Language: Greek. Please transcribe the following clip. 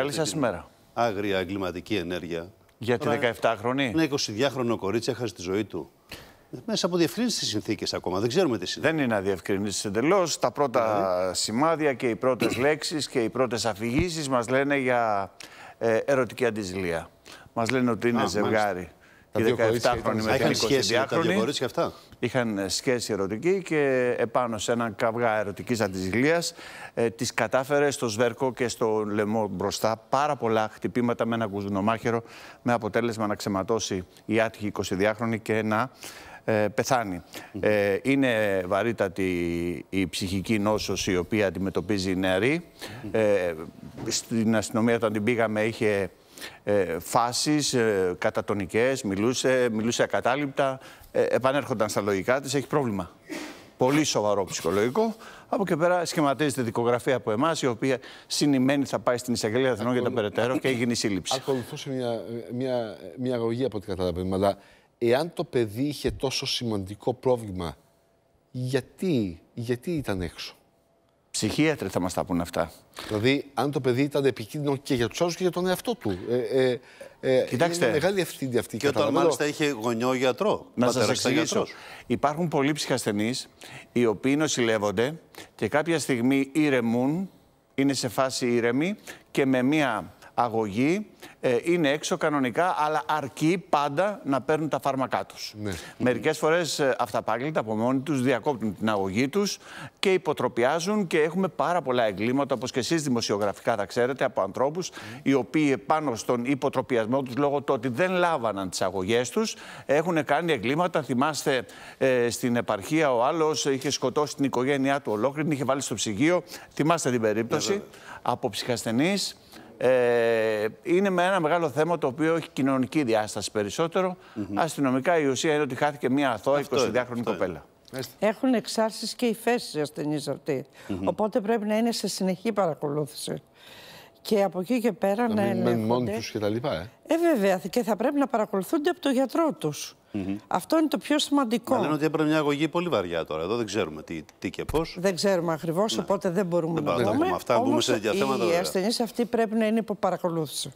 Καλή σας ημέρα. Άγρια εγκληματική ενέργεια. Για τη 17χρονη. Ένα 22χρονο κορίτσι έχασε τη ζωή του. Μέσα από διευκρίνηση συνθήκες ακόμα. Δεν ξέρουμε τι Δεν είναι αδιευκρινήσει εντελώς. Τα πρώτα ναι. σημάδια και οι πρώτες λέξεις και οι πρώτες αφηγήσεις μας λένε για ε, ερωτική αντιζηλία. Μας λένε ότι είναι ζευγάρι. Τα δύο 17 χρόνια με είχαν σχέση τα δύο κορίτσια αυτά. Είχαν σχέση ερωτική και επάνω σε έναν καυγά ερωτικής αντιζηλία ε, τις κατάφερε στο σβέρκο και στο λαιμό μπροστά πάρα πολλά χτυπήματα με ένα κουζουνομάχαιρο με αποτέλεσμα να ξεματώσει η άτυχη 22χρονη και να ε, πεθάνει. Mm -hmm. ε, είναι βαρύτατη η ψυχική νόσος η οποία αντιμετωπίζει η νεαρή. Mm -hmm. ε, στην αστυνομία όταν την πήγαμε είχε ε, φάσεις ε, κατατονικές, μιλούσε, μιλούσε ακατάληπτα, ε, επανέρχονταν στα λογικά της, έχει πρόβλημα. Πολύ σοβαρό ψυχολογικό. Από και πέρα σχηματίζεται δικογραφία από εμάς, η οποία συνημένη θα πάει στην εισαγγελία Αθηνών για τα περαιτέρω και έγινε η σύλληψη. Ακολουθούσε μια, μια, μια αγωγή από ό,τι κατάλαβα Αλλά εάν το παιδί είχε τόσο σημαντικό πρόβλημα, γιατί, γιατί ήταν έξω. Ψυχίατροι θα μας τα πούν αυτά. Δηλαδή, αν το παιδί ήταν επικίνδυνο και για τους άλλους και για τον εαυτό του. Ε, ε, ε Κοιτάξτε. Είναι μεγάλη ευθύνη αυτή. Και όταν μάλιστα είχε γονιό γιατρό. Να σα εξηγήσω. Υπάρχουν πολλοί ψυχασθενείς οι οποίοι νοσηλεύονται και κάποια στιγμή ηρεμούν, είναι σε φάση ήρεμη και με μία αγωγή, ε, είναι έξω κανονικά, αλλά αρκεί πάντα να παίρνουν τα φάρμακά τους. Ναι. Μερικές φορές ε, αυταπάγγελτα από μόνοι τους διακόπτουν την αγωγή τους και υποτροπιάζουν και έχουμε πάρα πολλά εγκλήματα, όπως και εσείς δημοσιογραφικά θα ξέρετε, από ανθρώπους οι οποίοι πάνω στον υποτροπιασμό τους λόγω του ότι δεν λάβαναν τις αγωγές τους, έχουν κάνει εγκλήματα. Θυμάστε ε, στην επαρχία ο άλλος είχε σκοτώσει την οικογένειά του ολόκληρη, είχε βάλει στο ψυγείο. Θυμάστε την περίπτωση ναι, από ψυχασθενείς. Ε, είναι με ένα μεγάλο θέμα το οποίο έχει κοινωνική διάσταση περισσότερο. Mm -hmm. Αστυνομικά η ουσία είναι ότι χάθηκε μια αθωα 20 22χρονη κοπέλα. Έχουν εξάρσεις και οι θέσει οι ασθενείς αυτοί. Οπότε πρέπει να είναι σε συνεχή παρακολούθηση. Και από εκεί και πέρα να, να μην μένουν μόνοι του κτλ. Ε. ε, βέβαια. Και θα πρέπει να παρακολουθούνται από τον γιατρό τους. Mm-hmm. Αυτό είναι το πιο σημαντικό. Μα λένε ότι έπρεπε μια αγωγή πολύ βαριά τώρα. Εδώ δεν ξέρουμε τι, τι και πώς. Δεν ξέρουμε ακριβώς, ναι. οπότε δεν μπορούμε να δούμε. Αυτά Όμως μπούμε σε Οι ασθενείς αυτοί πρέπει να είναι υπό παρακολούθηση.